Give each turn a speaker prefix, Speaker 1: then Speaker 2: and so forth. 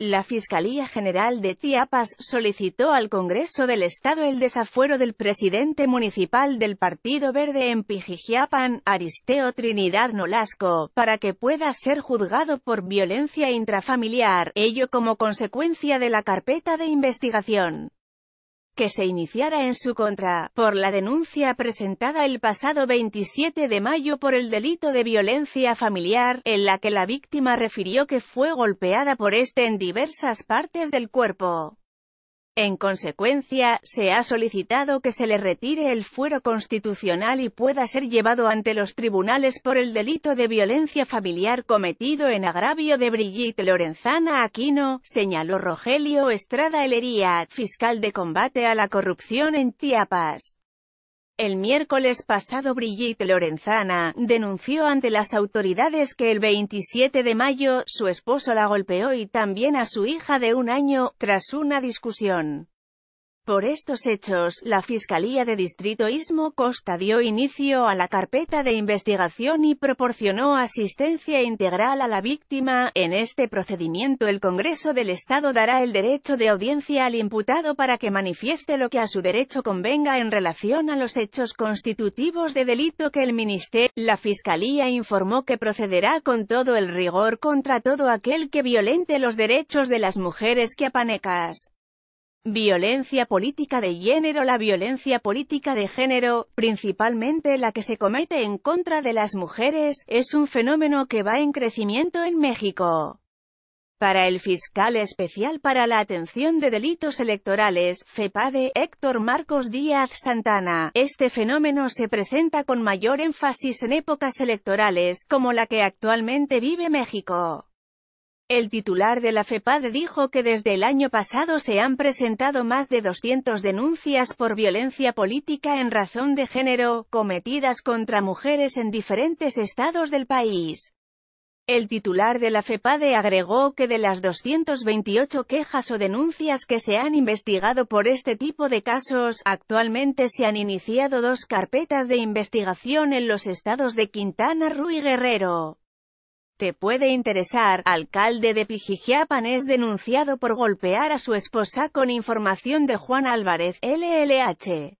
Speaker 1: La Fiscalía General de Chiapas solicitó al Congreso del Estado el desafuero del presidente municipal del Partido Verde en Pijijiapan, Aristeo Trinidad Nolasco, para que pueda ser juzgado por violencia intrafamiliar, ello como consecuencia de la carpeta de investigación que se iniciara en su contra, por la denuncia presentada el pasado 27 de mayo por el delito de violencia familiar, en la que la víctima refirió que fue golpeada por este en diversas partes del cuerpo. En consecuencia, se ha solicitado que se le retire el fuero constitucional y pueda ser llevado ante los tribunales por el delito de violencia familiar cometido en agravio de Brigitte Lorenzana Aquino, señaló Rogelio Estrada Elería, fiscal de combate a la corrupción en Chiapas. El miércoles pasado Brigitte Lorenzana denunció ante las autoridades que el 27 de mayo su esposo la golpeó y también a su hija de un año, tras una discusión. Por estos hechos, la Fiscalía de Distrito Ismo Costa dio inicio a la carpeta de investigación y proporcionó asistencia integral a la víctima. En este procedimiento el Congreso del Estado dará el derecho de audiencia al imputado para que manifieste lo que a su derecho convenga en relación a los hechos constitutivos de delito que el Ministerio. La Fiscalía informó que procederá con todo el rigor contra todo aquel que violente los derechos de las mujeres que apanecas. Violencia política de género La violencia política de género, principalmente la que se comete en contra de las mujeres, es un fenómeno que va en crecimiento en México. Para el fiscal especial para la atención de delitos electorales, FEPADE, Héctor Marcos Díaz Santana, este fenómeno se presenta con mayor énfasis en épocas electorales, como la que actualmente vive México. El titular de la FEPAD dijo que desde el año pasado se han presentado más de 200 denuncias por violencia política en razón de género, cometidas contra mujeres en diferentes estados del país. El titular de la FEPADE agregó que de las 228 quejas o denuncias que se han investigado por este tipo de casos, actualmente se han iniciado dos carpetas de investigación en los estados de Quintana Roo y Guerrero. Te puede interesar, alcalde de Pijijiapan es denunciado por golpear a su esposa con información de Juan Álvarez, LLH.